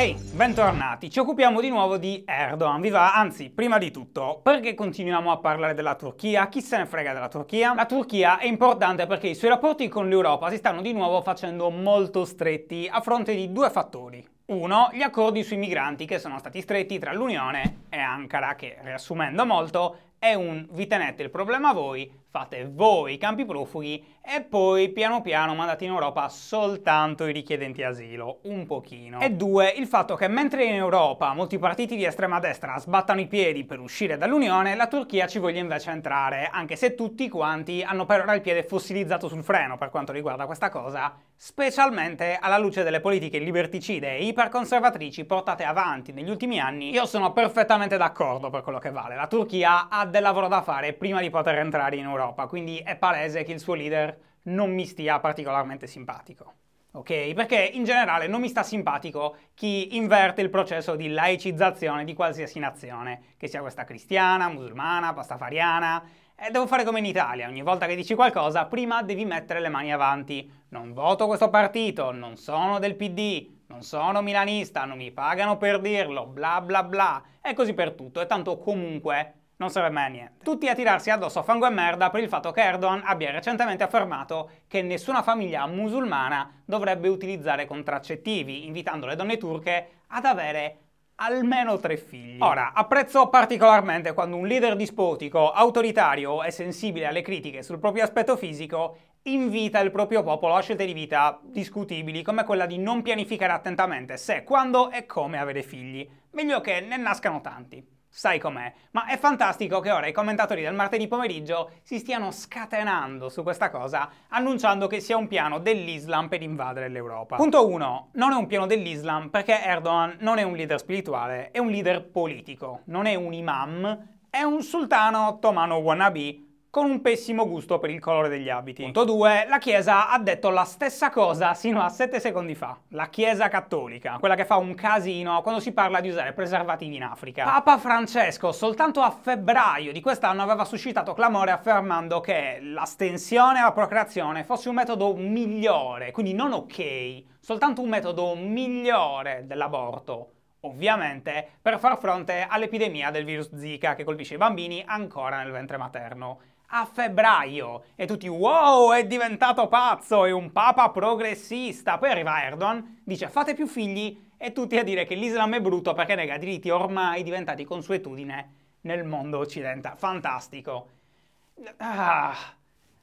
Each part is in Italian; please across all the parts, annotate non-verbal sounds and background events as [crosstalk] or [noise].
Ehi, hey, bentornati! Ci occupiamo di nuovo di Erdogan, vi va? Anzi, prima di tutto, perché continuiamo a parlare della Turchia? Chi se ne frega della Turchia? La Turchia è importante perché i suoi rapporti con l'Europa si stanno di nuovo facendo molto stretti a fronte di due fattori. Uno, gli accordi sui migranti che sono stati stretti tra l'Unione e Ankara, che riassumendo molto è un vi tenete il problema voi, fate voi i campi profughi e poi piano piano mandate in Europa soltanto i richiedenti asilo, un pochino. E due, il fatto che mentre in Europa molti partiti di estrema destra sbattano i piedi per uscire dall'Unione, la Turchia ci voglia invece entrare, anche se tutti quanti hanno per ora il piede fossilizzato sul freno per quanto riguarda questa cosa, specialmente alla luce delle politiche liberticide e iperconservatrici portate avanti negli ultimi anni. Io sono perfettamente d'accordo per quello che vale, la Turchia ha del lavoro da fare prima di poter entrare in Europa Europa, quindi è palese che il suo leader non mi stia particolarmente simpatico. Ok? Perché in generale non mi sta simpatico chi inverte il processo di laicizzazione di qualsiasi nazione, che sia questa cristiana, musulmana, pastafariana. E devo fare come in Italia, ogni volta che dici qualcosa, prima devi mettere le mani avanti. Non voto questo partito, non sono del PD, non sono milanista, non mi pagano per dirlo, bla bla bla. E così per tutto, e tanto comunque non serve mai a niente. Tutti a tirarsi addosso fango e merda per il fatto che Erdogan abbia recentemente affermato che nessuna famiglia musulmana dovrebbe utilizzare contraccettivi, invitando le donne turche ad avere almeno tre figli. Ora, apprezzo particolarmente quando un leader dispotico, autoritario e sensibile alle critiche sul proprio aspetto fisico invita il proprio popolo a scelte di vita discutibili come quella di non pianificare attentamente se, quando e come avere figli. Meglio che ne nascano tanti. Sai com'è, ma è fantastico che ora i commentatori del martedì pomeriggio si stiano scatenando su questa cosa, annunciando che sia un piano dell'Islam per invadere l'Europa. Punto 1. Non è un piano dell'Islam perché Erdogan non è un leader spirituale, è un leader politico, non è un imam, è un sultano ottomano wannabe con un pessimo gusto per il colore degli abiti. Punto 2. La Chiesa ha detto la stessa cosa sino a 7 secondi fa. La Chiesa cattolica, quella che fa un casino quando si parla di usare preservativi in Africa. Papa Francesco soltanto a febbraio di quest'anno aveva suscitato clamore affermando che l'astensione alla procreazione fosse un metodo migliore, quindi non ok, soltanto un metodo migliore dell'aborto ovviamente per far fronte all'epidemia del virus Zika che colpisce i bambini ancora nel ventre materno a febbraio e tutti wow è diventato pazzo, e un papa progressista. Poi arriva Erdogan, dice fate più figli e tutti a dire che l'Islam è brutto perché nega diritti ormai diventati consuetudine nel mondo occidentale. Fantastico. Ah,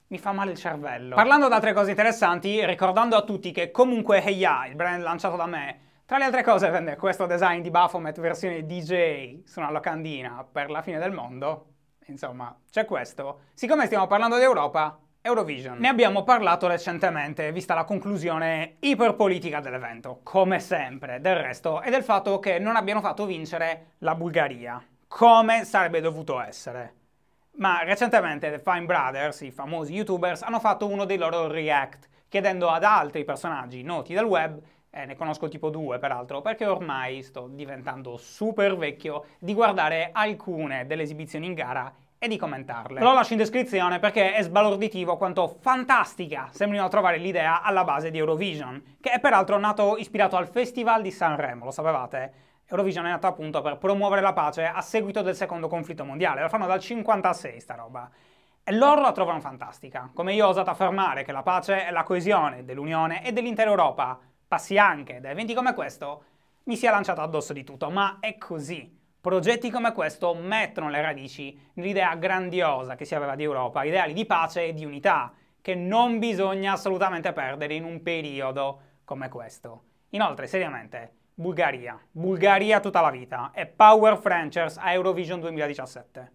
mi fa male il cervello. Parlando di altre cose interessanti, ricordando a tutti che comunque Heya, il brand lanciato da me, tra le altre cose vende questo design di Baphomet versione DJ su una locandina per la fine del mondo. Insomma, c'è questo. Siccome stiamo parlando di Europa, Eurovision. Ne abbiamo parlato recentemente, vista la conclusione iperpolitica dell'evento, come sempre, del resto, e del fatto che non abbiano fatto vincere la Bulgaria, come sarebbe dovuto essere. Ma recentemente The Fine Brothers, i famosi youtubers, hanno fatto uno dei loro react, chiedendo ad altri personaggi noti del web eh, ne conosco tipo due peraltro, perché ormai sto diventando super vecchio di guardare alcune delle esibizioni in gara e di commentarle. Lo lascio in descrizione perché è sbalorditivo quanto fantastica sembrino trovare l'idea alla base di Eurovision, che è peraltro nato ispirato al Festival di Sanremo, lo sapevate? Eurovision è nata appunto per promuovere la pace a seguito del secondo conflitto mondiale, la fanno dal 56 sta roba. E loro la trovano fantastica, come io ho osato affermare che la pace è la coesione dell'Unione e dell'intera Europa, passi anche da eventi come questo, mi sia lanciato addosso di tutto, ma è così. Progetti come questo mettono le radici nell'idea grandiosa che si aveva di Europa, ideali di pace e di unità, che non bisogna assolutamente perdere in un periodo come questo. Inoltre, seriamente, Bulgaria, Bulgaria tutta la vita e Power Franchers a Eurovision 2017.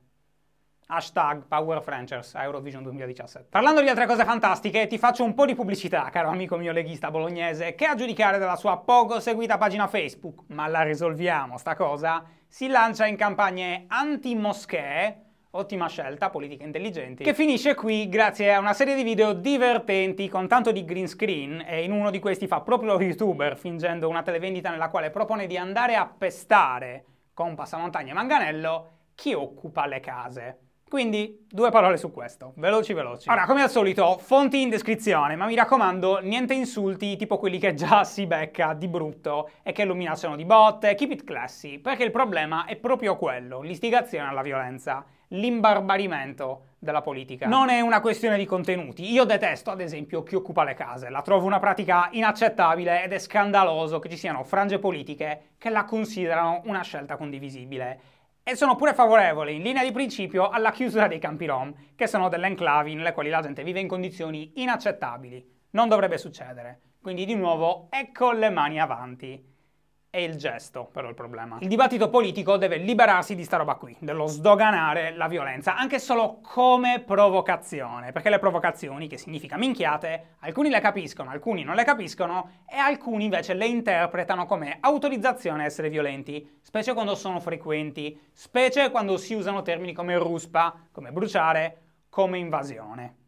Hashtag PowerFranchers Eurovision 2017. Parlando di altre cose fantastiche, ti faccio un po' di pubblicità, caro amico mio leghista bolognese, che a giudicare dalla sua poco seguita pagina Facebook, ma la risolviamo sta cosa, si lancia in campagne anti-moschee ottima scelta, politiche intelligenti, che finisce qui grazie a una serie di video divertenti con tanto di green screen e in uno di questi fa proprio lo youtuber fingendo una televendita nella quale propone di andare a pestare con passamontagna e manganello chi occupa le case. Quindi due parole su questo, veloci veloci. Allora, come al solito, fonti in descrizione, ma mi raccomando, niente insulti tipo quelli che già [laughs] si becca di brutto e che lo minacciano di botte, keep it classy, perché il problema è proprio quello, l'istigazione alla violenza, l'imbarbarimento della politica. Non è una questione di contenuti. Io detesto, ad esempio, chi occupa le case. La trovo una pratica inaccettabile ed è scandaloso che ci siano frange politiche che la considerano una scelta condivisibile. E sono pure favorevole, in linea di principio, alla chiusura dei campi rom, che sono delle enclavi nelle quali la gente vive in condizioni inaccettabili. Non dovrebbe succedere. Quindi di nuovo, ecco le mani avanti è il gesto però il problema. Il dibattito politico deve liberarsi di sta roba qui, dello sdoganare la violenza, anche solo come provocazione, perché le provocazioni, che significa minchiate, alcuni le capiscono, alcuni non le capiscono e alcuni invece le interpretano come autorizzazione a essere violenti, specie quando sono frequenti, specie quando si usano termini come ruspa, come bruciare, come invasione.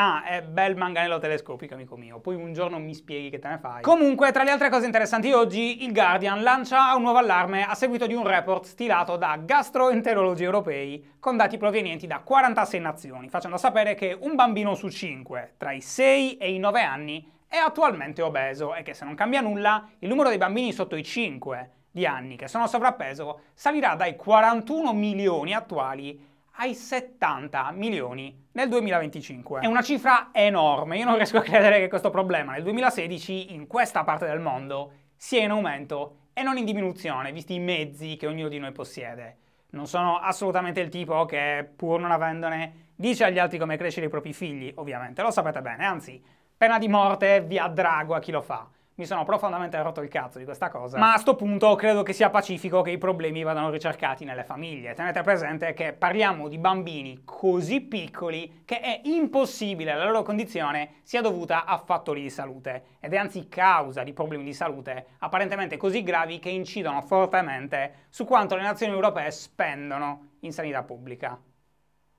Ah, è bel manganello telescopico, amico mio. Poi un giorno mi spieghi che te ne fai. Comunque, tra le altre cose interessanti oggi, il Guardian lancia un nuovo allarme a seguito di un report stilato da gastroenterologi europei con dati provenienti da 46 nazioni, facendo sapere che un bambino su 5, tra i 6 e i 9 anni, è attualmente obeso e che se non cambia nulla, il numero dei bambini sotto i 5 di anni che sono sovrappeso salirà dai 41 milioni attuali ai 70 milioni nel 2025. È una cifra enorme, io non riesco a credere che questo problema nel 2016 in questa parte del mondo sia in aumento e non in diminuzione, visti i mezzi che ognuno di noi possiede. Non sono assolutamente il tipo che, pur non avendone, dice agli altri come crescere i propri figli, ovviamente, lo sapete bene, anzi, pena di morte via drago a chi lo fa mi sono profondamente rotto il cazzo di questa cosa. Ma a sto punto credo che sia pacifico che i problemi vadano ricercati nelle famiglie. Tenete presente che parliamo di bambini così piccoli che è impossibile la loro condizione sia dovuta a fattori di salute ed è anzi causa di problemi di salute apparentemente così gravi che incidono fortemente su quanto le nazioni europee spendono in sanità pubblica.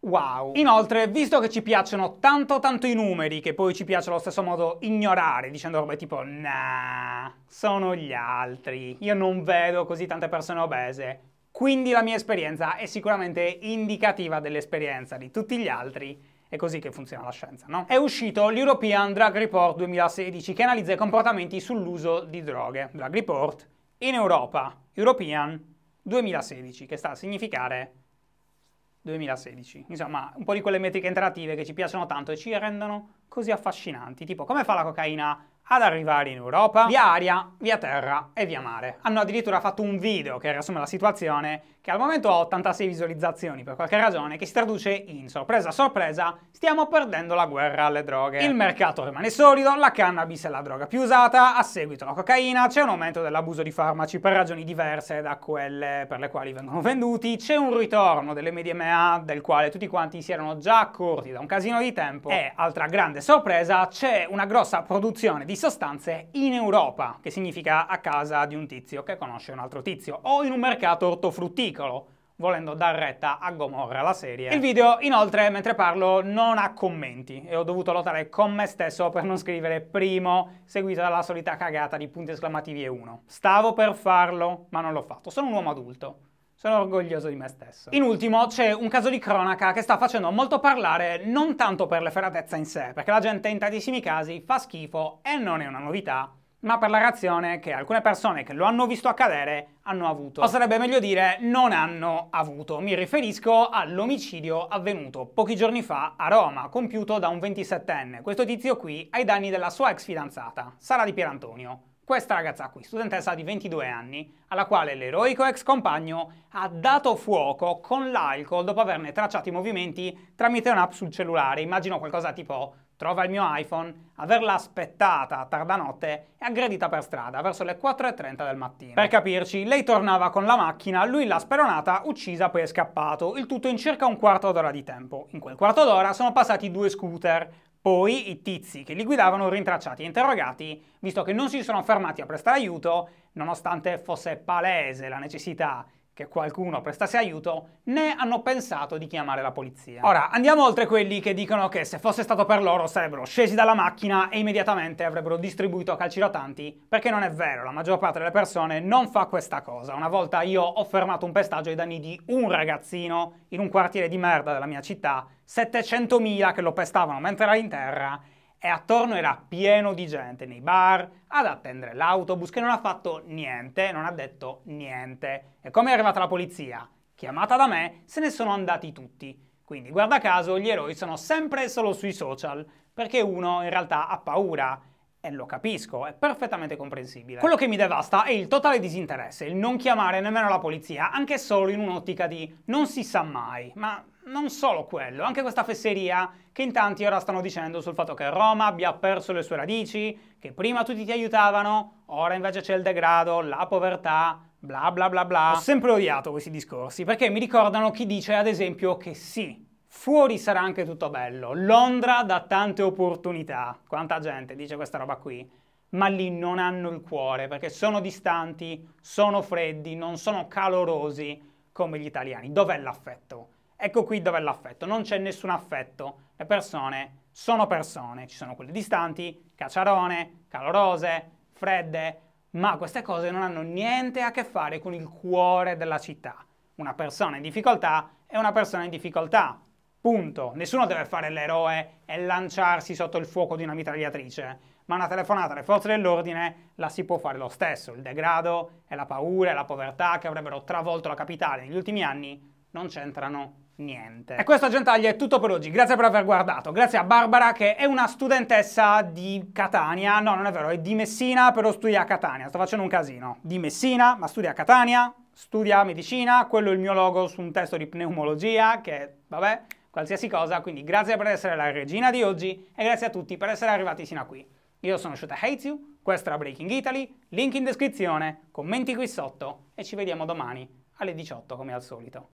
Wow! Inoltre, visto che ci piacciono tanto tanto i numeri, che poi ci piace allo stesso modo ignorare, dicendo robe tipo nah, sono gli altri, io non vedo così tante persone obese. Quindi la mia esperienza è sicuramente indicativa dell'esperienza di tutti gli altri. È così che funziona la scienza, no? È uscito l'European Drug Report 2016 che analizza i comportamenti sull'uso di droghe. Drug Report in Europa, European 2016, che sta a significare 2016. Insomma, un po' di quelle metriche interattive che ci piacciono tanto e ci rendono così affascinanti, tipo come fa la cocaina ad arrivare in Europa via aria, via terra e via mare. Hanno addirittura fatto un video che riassume la situazione, che al momento ha 86 visualizzazioni per qualche ragione, che si traduce in sorpresa sorpresa, stiamo perdendo la guerra alle droghe. Il mercato rimane solido, la cannabis è la droga più usata, a seguito la cocaina, c'è un aumento dell'abuso di farmaci per ragioni diverse da quelle per le quali vengono venduti, c'è un ritorno delle MDMA del quale tutti quanti si erano già accorti da un casino di tempo eh. e, altra grande sorpresa, c'è una grossa produzione di sostanze in Europa, che significa a casa di un tizio che conosce un altro tizio, o in un mercato ortofrutticolo, volendo dar retta a Gomorra la serie. Il video inoltre mentre parlo non ha commenti e ho dovuto lottare con me stesso per non scrivere primo seguito dalla solita cagata di punti esclamativi e uno. Stavo per farlo ma non l'ho fatto, sono un uomo adulto. Sono orgoglioso di me stesso. In ultimo c'è un caso di cronaca che sta facendo molto parlare non tanto per l'efferatezza in sé, perché la gente in tantissimi casi fa schifo e non è una novità, ma per la reazione che alcune persone che lo hanno visto accadere hanno avuto. O sarebbe meglio dire non hanno avuto. Mi riferisco all'omicidio avvenuto pochi giorni fa a Roma, compiuto da un 27enne, questo tizio qui, ai danni della sua ex fidanzata, Sara di Pierantonio. Questa ragazza qui, studentessa di 22 anni, alla quale l'eroico ex compagno ha dato fuoco con l'alcol dopo averne tracciato i movimenti tramite un'app sul cellulare, immagino qualcosa tipo trova il mio iPhone, averla aspettata a tarda notte e aggredita per strada verso le 4.30 del mattino. Per capirci, lei tornava con la macchina, lui l'ha speronata, uccisa, poi è scappato, il tutto in circa un quarto d'ora di tempo. In quel quarto d'ora sono passati due scooter, poi i tizi che li guidavano rintracciati e interrogati, visto che non si sono fermati a prestare aiuto, nonostante fosse palese la necessità che qualcuno prestasse aiuto, né hanno pensato di chiamare la polizia. Ora, andiamo oltre quelli che dicono che se fosse stato per loro sarebbero scesi dalla macchina e immediatamente avrebbero distribuito calci rotanti, perché non è vero, la maggior parte delle persone non fa questa cosa. Una volta io ho fermato un pestaggio ai danni di un ragazzino in un quartiere di merda della mia città, 700.000 che lo pestavano mentre era in terra, e attorno era pieno di gente nei bar, ad attendere l'autobus che non ha fatto niente, non ha detto niente. E come è arrivata la polizia? Chiamata da me, se ne sono andati tutti. Quindi guarda caso gli eroi sono sempre solo sui social, perché uno in realtà ha paura e lo capisco, è perfettamente comprensibile. Quello che mi devasta è il totale disinteresse, il non chiamare nemmeno la polizia, anche solo in un'ottica di non si sa mai, ma non solo quello, anche questa fesseria che in tanti ora stanno dicendo sul fatto che Roma abbia perso le sue radici, che prima tutti ti aiutavano, ora invece c'è il degrado, la povertà, bla bla bla bla. Ho sempre odiato questi discorsi perché mi ricordano chi dice ad esempio che sì, Fuori sarà anche tutto bello. Londra dà tante opportunità. Quanta gente dice questa roba qui. Ma lì non hanno il cuore perché sono distanti, sono freddi, non sono calorosi come gli italiani. Dov'è l'affetto? Ecco qui dov'è l'affetto. Non c'è nessun affetto. Le persone sono persone. Ci sono quelle distanti, cacciarone, calorose, fredde, ma queste cose non hanno niente a che fare con il cuore della città. Una persona in difficoltà è una persona in difficoltà, Punto. Nessuno deve fare l'eroe e lanciarsi sotto il fuoco di una mitragliatrice, ma una telefonata alle forze dell'ordine la si può fare lo stesso. Il degrado e la paura e la povertà che avrebbero travolto la capitale negli ultimi anni non c'entrano niente. E questo Gentaglia è tutto per oggi, grazie per aver guardato, grazie a Barbara che è una studentessa di Catania, no non è vero, è di Messina però studia a Catania, sto facendo un casino, di Messina ma studia a Catania, studia medicina, quello è il mio logo su un testo di pneumologia che vabbè qualsiasi cosa, quindi grazie per essere la regina di oggi e grazie a tutti per essere arrivati fino a qui. Io sono Shota Heizu, questa era Breaking Italy, link in descrizione, commenti qui sotto e ci vediamo domani alle 18 come al solito.